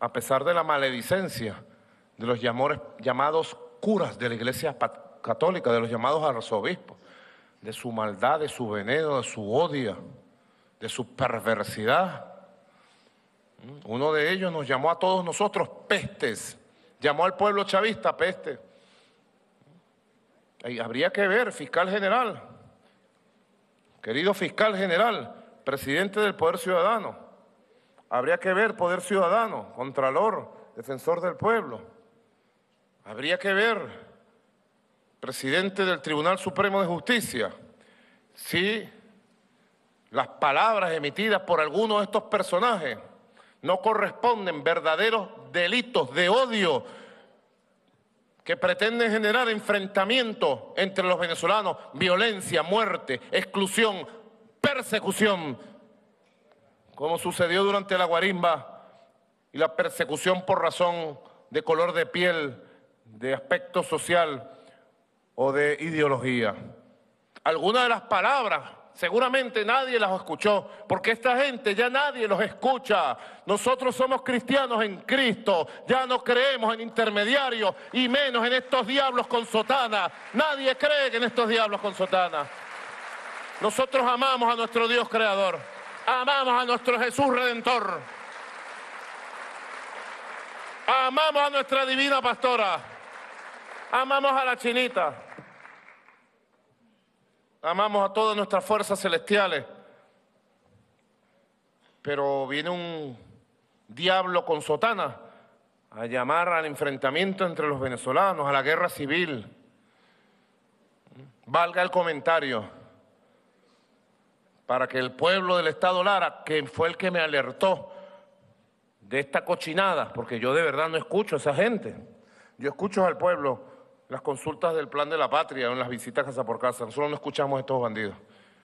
a pesar de la maledicencia de los llamados curas de la iglesia católica, de los llamados arzobispos, de su maldad, de su veneno, de su odio, de su perversidad. Uno de ellos nos llamó a todos nosotros pestes, llamó al pueblo chavista peste. Y habría que ver, fiscal general, querido fiscal general, presidente del Poder Ciudadano, Habría que ver poder ciudadano, contralor, defensor del pueblo. Habría que ver presidente del Tribunal Supremo de Justicia si las palabras emitidas por algunos de estos personajes no corresponden verdaderos delitos de odio que pretenden generar enfrentamiento entre los venezolanos, violencia, muerte, exclusión, persecución como sucedió durante la guarimba y la persecución por razón de color de piel, de aspecto social o de ideología. Algunas de las palabras seguramente nadie las escuchó, porque esta gente ya nadie los escucha. Nosotros somos cristianos en Cristo, ya no creemos en intermediarios y menos en estos diablos con sotana. Nadie cree en estos diablos con sotana. Nosotros amamos a nuestro Dios creador. Amamos a nuestro Jesús Redentor. Amamos a nuestra divina pastora. Amamos a la chinita. Amamos a todas nuestras fuerzas celestiales. Pero viene un diablo con sotana a llamar al enfrentamiento entre los venezolanos, a la guerra civil. Valga el comentario para que el pueblo del Estado Lara, que fue el que me alertó de esta cochinada, porque yo de verdad no escucho a esa gente, yo escucho al pueblo las consultas del plan de la patria en las visitas casa por casa, nosotros no escuchamos a estos bandidos.